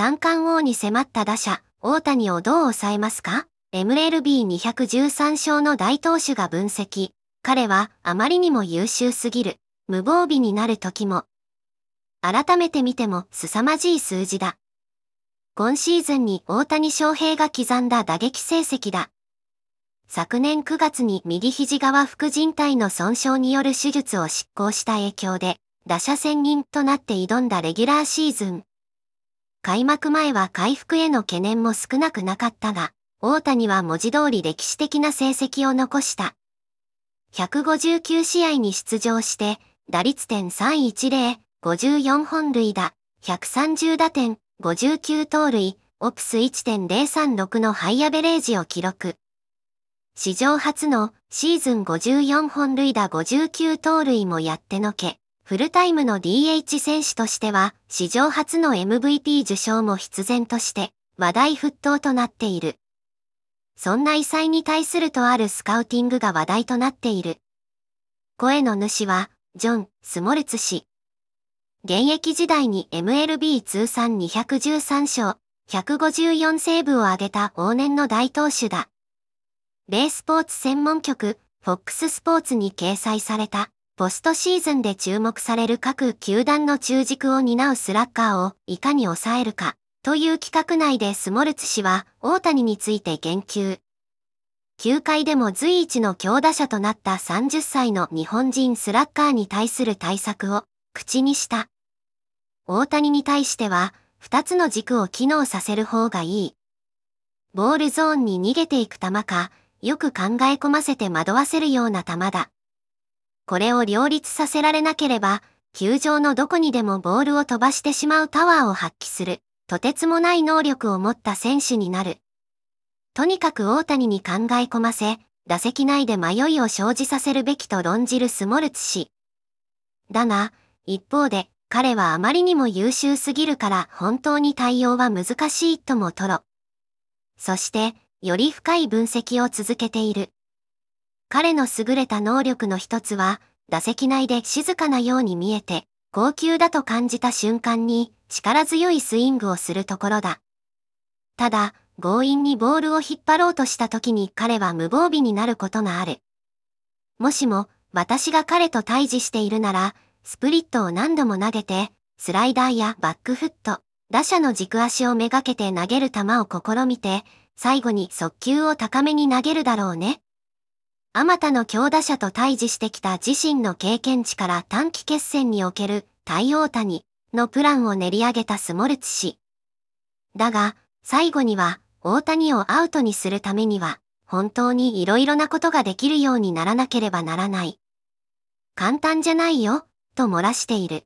三冠王に迫った打者、大谷をどう抑えますか ?MLB213 勝の大投手が分析。彼はあまりにも優秀すぎる。無防備になる時も。改めて見ても凄まじい数字だ。今シーズンに大谷翔平が刻んだ打撃成績だ。昨年9月に右肘側副靭帯の損傷による手術を執行した影響で、打者専任となって挑んだレギュラーシーズン。開幕前は回復への懸念も少なくなかったが、大谷は文字通り歴史的な成績を残した。159試合に出場して、打率点310、54本塁打、130打点、59盗塁、オプス1.036のハイアベレージを記録。史上初のシーズン54本塁打59盗塁もやってのけ、フルタイムの DH 選手としては、史上初の MVP 受賞も必然として、話題沸騰となっている。そんな異彩に対するとあるスカウティングが話題となっている。声の主は、ジョン・スモルツ氏。現役時代に MLB 通算213勝、154セーブを挙げた往年の大投手だ。米スポーツ専門局、FOX スポーツに掲載されたポストシーズンで注目される各球団の中軸を担うスラッガーをいかに抑えるか、という企画内でスモルツ氏は大谷について言及。球界でも随一の強打者となった30歳の日本人スラッガーに対する対策を口にした。大谷に対しては、2つの軸を機能させる方がいい。ボールゾーンに逃げていく球か、よく考え込ませて惑わせるような球だ。これを両立させられなければ、球場のどこにでもボールを飛ばしてしまうタワーを発揮する、とてつもない能力を持った選手になる。とにかく大谷に考え込ませ、打席内で迷いを生じさせるべきと論じるスモルツ氏。だが、一方で、彼はあまりにも優秀すぎるから本当に対応は難しいともとろ。そして、より深い分析を続けている。彼の優れた能力の一つは、打席内で静かなように見えて、高級だと感じた瞬間に力強いスイングをするところだ。ただ、強引にボールを引っ張ろうとした時に彼は無防備になることがある。もしも、私が彼と対峙しているなら、スプリットを何度も投げて、スライダーやバックフット、打者の軸足をめがけて投げる球を試みて、最後に速球を高めに投げるだろうね。あまたの強打者と対峙してきた自身の経験値から短期決戦における対応谷のプランを練り上げたスモルツ氏。だが、最後には大谷をアウトにするためには、本当に色々なことができるようにならなければならない。簡単じゃないよ、と漏らしている。